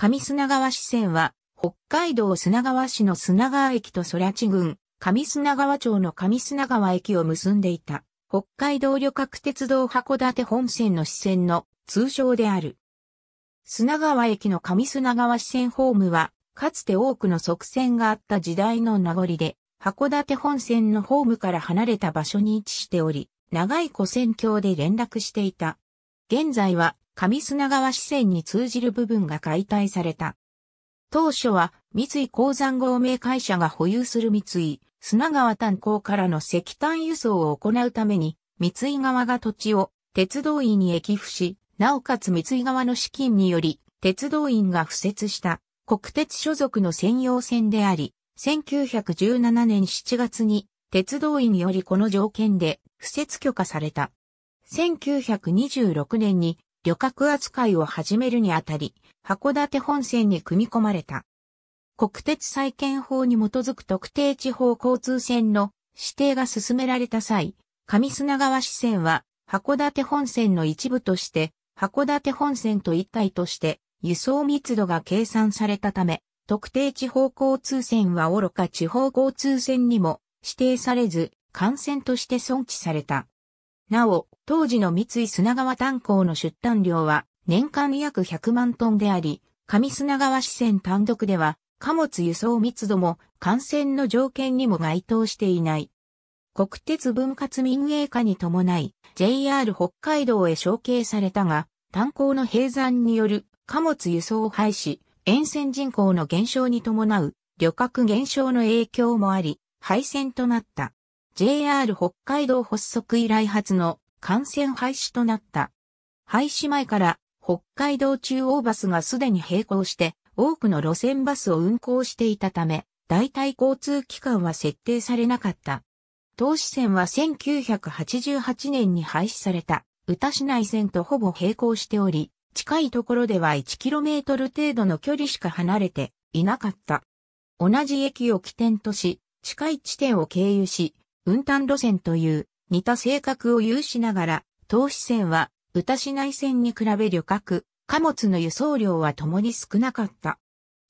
上砂川支線は、北海道砂川市の砂川駅と空地郡、上砂川町の上砂川駅を結んでいた、北海道旅客鉄道函館本線の支線の通称である。砂川駅の上砂川支線ホームは、かつて多くの側線があった時代の名残で、函館本線のホームから離れた場所に位置しており、長い古線橋で連絡していた。現在は上砂川支線に通じる部分が解体された。当初は三井鉱山合名会社が保有する三井砂川炭鉱からの石炭輸送を行うために三井側が土地を鉄道院に駅付し、なおかつ三井側の資金により鉄道院が付設した国鉄所属の専用線であり、1917年7月に鉄道院よりこの条件で付設許可された。1926年に旅客扱いを始めるにあたり、函館本線に組み込まれた。国鉄再建法に基づく特定地方交通線の指定が進められた際、上砂川支線は函館本線の一部として、函館本線と一体として輸送密度が計算されたため、特定地方交通線は愚か地方交通線にも指定されず、幹線として存置された。なお、当時の三井砂川炭鉱の出炭量は年間約100万トンであり、上砂川支線単独では貨物輸送密度も感染の条件にも該当していない。国鉄分割民営化に伴い JR 北海道へ承継されたが、炭鉱の閉山による貨物輸送を廃止、沿線人口の減少に伴う旅客減少の影響もあり、廃線となった。JR 北海道発足以来初の幹線廃止となった。廃止前から北海道中央バスがすでに並行して多くの路線バスを運行していたため、代替交通機関は設定されなかった。東市線は1988年に廃止された、宇市内線とほぼ並行しており、近いところでは 1km 程度の距離しか離れていなかった。同じ駅を起点とし、近い地点を経由し、運丹路線という似た性格を有しながら、東資線は歌市内線に比べ旅客、貨物の輸送量は共に少なかった。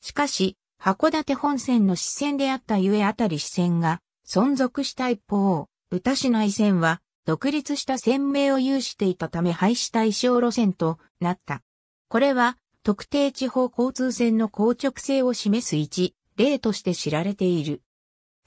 しかし、函館本線の支線であったゆえあたり支線が存続した一方、歌市内線は独立した線名を有していたため廃止対象路線となった。これは特定地方交通線の硬直性を示す一例として知られている。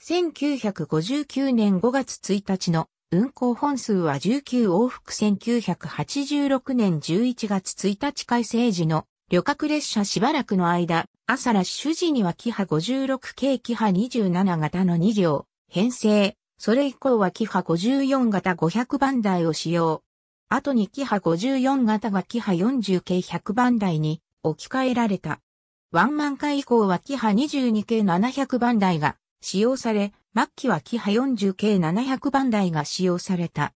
1959年5月1日の運行本数は19往復1986年11月1日改正時の旅客列車しばらくの間、朝ラッシュ時にはキハ56系キハ27型の2両、編成。それ以降はキハ54型500番台を使用。後にキハ54型がキハ40系100番台に置き換えられた。ワンマン化以降はキハ22系700番台が使用され、末期はキハ40系700番台が使用された。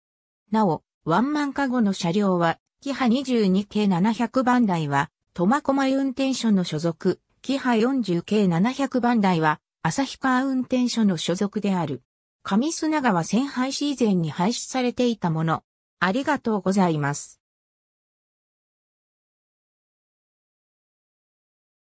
なお、ワンマン化後の車両は、キハ22系700番台は、苫小牧運転所の所属、キハ40系700番台は、旭川運転所の所属である。上砂川線廃止以前に廃止されていたもの。ありがとうございます。